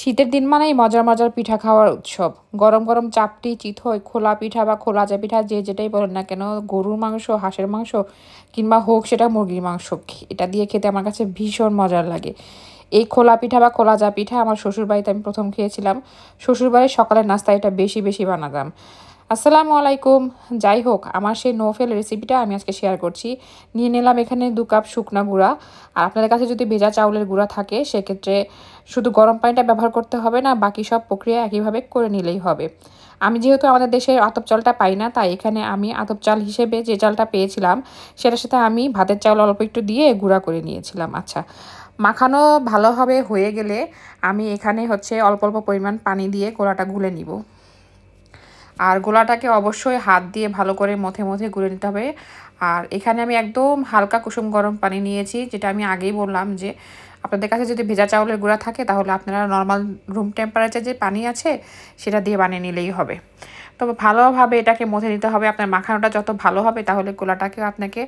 শীতের দিন মানেই মজার মজার পিঠা খাওয়ার উৎসব গরম গরম চাপটি চিথই খোলা পিঠা বা খোলা যা পিঠা যে যেটাই বলেন না কেন গরুর মাংস হাঁসের মাংস কিংবা হোক সেটা মুরগির মাংস এটা দিয়ে খেতে আমার কাছে ভীষণ মজার লাগে এই খোলা পিঠা বা খোলা যা পিঠা আমার শ্বশুরবাড়িতে আমি প্রথম খেয়েছিলাম শ্বশুরবাড়ির সকালের নাস্তা এটা বেশি বেশি বানাতাম আসসালামু আলাইকুম যাই হোক আমার সেই নোফেল রেসিপিটা আমি আজকে শেয়ার করছি নিয়ে নিলাম এখানে দু কাপ শুকনো গুঁড়া আর আপনাদের কাছে যদি ভেজা চাউলের গুঁড়া থাকে সেক্ষেত্রে শুধু গরম পানিটা ব্যবহার করতে হবে না বাকি সব প্রক্রিয়া একইভাবে করে নিলেই হবে আমি যেহেতু আমাদের দেশে আতপ চালটা পাই না তাই এখানে আমি আতপ চাল হিসেবে যে চালটা পেয়েছিলাম সেটার সাথে আমি ভাতের চাউল অল্প একটু দিয়ে গুঁড়া করে নিয়েছিলাম আচ্ছা মাখানো ভালোভাবে হয়ে গেলে আমি এখানে হচ্ছে অল্প অল্প পরিমাণ পানি দিয়ে গোড়াটা গুলে নিব আর গোলাটাকে অবশ্যই হাত দিয়ে ভালো করে মথে মথে গুলে নিতে হবে আর এখানে আমি একদম হালকা কুসুম গরম পানি নিয়েছি যেটা আমি আগেই বললাম যে আপনাদের কাছে যদি ভেজা চাউলের গুঁড়া থাকে তাহলে আপনারা নর্মাল রুম টেম্পারেচার যে পানি আছে সেটা দিয়ে বানিয়ে নিলেই হবে তবে ভালোভাবে এটাকে মথে নিতে হবে আপনার মাখানোটা যত ভালো হবে তাহলে গোলাটাকে আপনাকে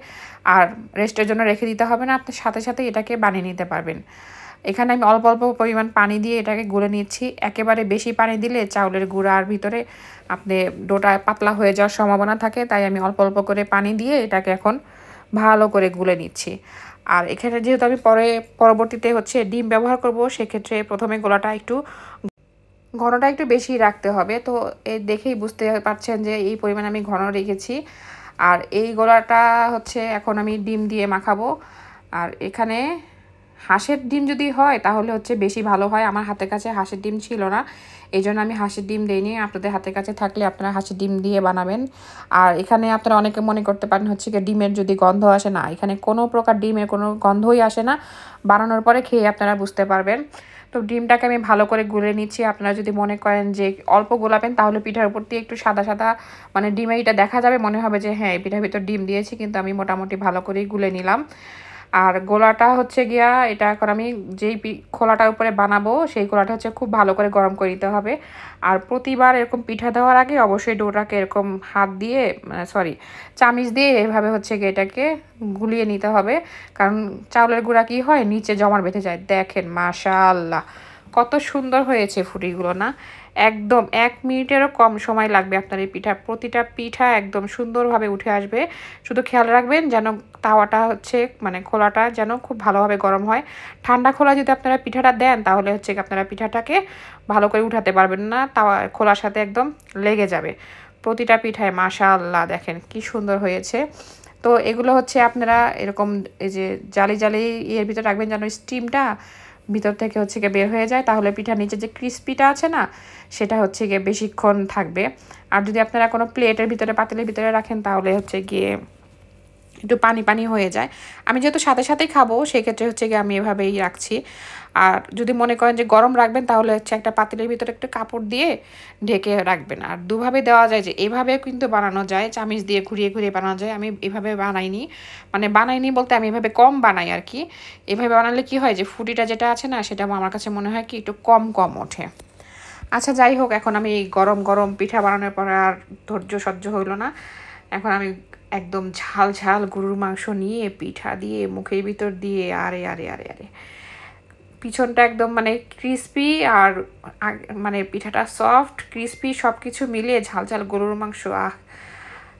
আর রেস্টের জন্য রেখে দিতে হবে না আপনি সাথে সাথে এটাকে বানিয়ে নিতে পারবেন এখানে আমি অল্প অল্প পরিমাণ পানি দিয়ে এটাকে গুলে নিচ্ছি একেবারে বেশি পানি দিলে চাউলের গুঁড়ার ভিতরে আপনি ডোটা পাতলা হয়ে যাওয়ার সম্ভাবনা থাকে তাই আমি অল্প অল্প করে পানি দিয়ে এটাকে এখন ভালো করে গুলে নিচ্ছি আর এখানে যেহেতু আমি পরে পরবর্তীতে হচ্ছে ডিম ব্যবহার করব সেক্ষেত্রে প্রথমে গোলাটা একটু ঘনটা একটু বেশি রাখতে হবে তো এ দেখেই বুঝতে পারছেন যে এই পরিমাণ আমি ঘন রেখেছি আর এই গোলাটা হচ্ছে এখন আমি ডিম দিয়ে মাখাবো আর এখানে হাঁসের ডিম যদি হয় তাহলে হচ্ছে বেশি ভালো হয় আমার হাতের কাছে হাঁসের ডিম ছিল না এই জন্য আমি হাঁসের ডিম দিইনি আপনাদের হাতের কাছে থাকলে আপনারা হাঁসের ডিম দিয়ে বানাবেন আর এখানে আপনারা অনেকে মনে করতে পারেন হচ্ছে কি ডিমের যদি গন্ধ আসে না এখানে কোনো প্রকার ডিমের কোনো গন্ধই আসে না বানানোর পরে খেয়ে আপনারা বুঝতে পারবেন তো ডিমটাকে আমি ভালো করে গুলে নিচ্ছি আপনারা যদি মনে করেন যে অল্প গোলাবেন তাহলে পিঠার উপর দিয়ে একটু সাদা সাদা মানে ডিমে এটা দেখা যাবে মনে হবে যে হ্যাঁ পিঠার ভিতর ডিম দিয়েছি কিন্তু আমি মোটামুটি ভালো করেই গুলে নিলাম আর গোলাটা হচ্ছে গিয়া এটা এখন আমি যেই খোলাটার উপরে বানাবো সেই গোলাটা হচ্ছে খুব ভালো করে গরম করে নিতে হবে আর প্রতিবার এরকম পিঠা দেওয়ার আগে অবশ্যই ডোটাকে এরকম হাত দিয়ে মানে সরি চামিচ দিয়ে এভাবে হচ্ছে গিয়ে এটাকে গুলিয়ে নিতে হবে কারণ চাউলের গুঁড়া কি হয় নিচে জমার বেঁধে যায় দেখেন মাশাল্লাহ কত সুন্দর হয়েছে ফুটিগুলো না একদম এক মিনিটেরও কম সময় লাগবে আপনার এই পিঠা প্রতিটা পিঠা একদম সুন্দরভাবে উঠে আসবে শুধু খেয়াল রাখবেন যেন তাওয়াটা হচ্ছে মানে খোলাটা যেন খুব ভালোভাবে গরম হয় ঠান্ডা খোলা যদি আপনারা পিঠাটা দেন তাহলে হচ্ছে আপনারা পিঠাটাকে ভালো করে উঠাতে পারবেন না তাওয়া খোলার সাথে একদম লেগে যাবে প্রতিটা পিঠায় মাশা আল্লাহ দেখেন কি সুন্দর হয়েছে তো এগুলো হচ্ছে আপনারা এরকম এই যে জালি জালি ইয়ের ভিতরে রাখবেন যেন স্টিমটা ভিতর থেকে হচ্ছে গিয়ে বের হয়ে যায় তাহলে পিঠার নিচে যে ক্রিস্পিটা আছে না সেটা হচ্ছে গিয়ে বেশিক্ষণ থাকবে আর যদি আপনারা কোনো প্লেটের ভিতরে পাতিলের ভিতরে রাখেন তাহলে হচ্ছে গিয়ে একটু পানি পানি হয়ে যায় আমি যেহেতু সাথে সাথেই খাবো সেক্ষেত্রে হচ্ছে গিয়ে আমি এভাবেই রাখছি আর যদি মনে করেন যে গরম রাখবেন তাহলে হচ্ছে একটা পাতিলের ভিতরে একটু কাপড় দিয়ে ঢেকে রাখবেন আর দুভাবে দেওয়া যায় যে এভাবে কিন্তু বানানো যায় চামিচ দিয়ে ঘুরিয়ে ঘুরিয়ে বানানো যায় আমি এভাবে বানাইনি মানে বানাইনি বলতে আমি এভাবে কম বানাই আর কি এভাবে বানালে কি হয় যে ফুটিটা যেটা আছে না সেটা আমার কাছে মনে হয় কি একটু কম কম ওঠে আচ্ছা যাই হোক এখন আমি গরম গরম পিঠা বানানোর পর আর ধৈর্য সহ্য হইলো না এখন আমি একদম ঝাল ঝাল গরুর মাংস নিয়ে পিঠা দিয়ে মুখের ভিতর দিয়ে আরে আরে আরে আরে পিছনটা একদম মানে ক্রিসপি আর মানে পিঠাটা সফট ক্রিসপি সব কিছু মিলিয়ে ঝাল ঝাল গরুর মাংস আহ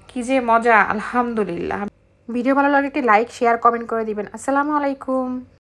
কি যে মজা আলহামদুলিল্লাহ ভিডিও ভালো লাগে একটি লাইক শেয়ার কমেন্ট করে দিবেন আসসালামু আলাইকুম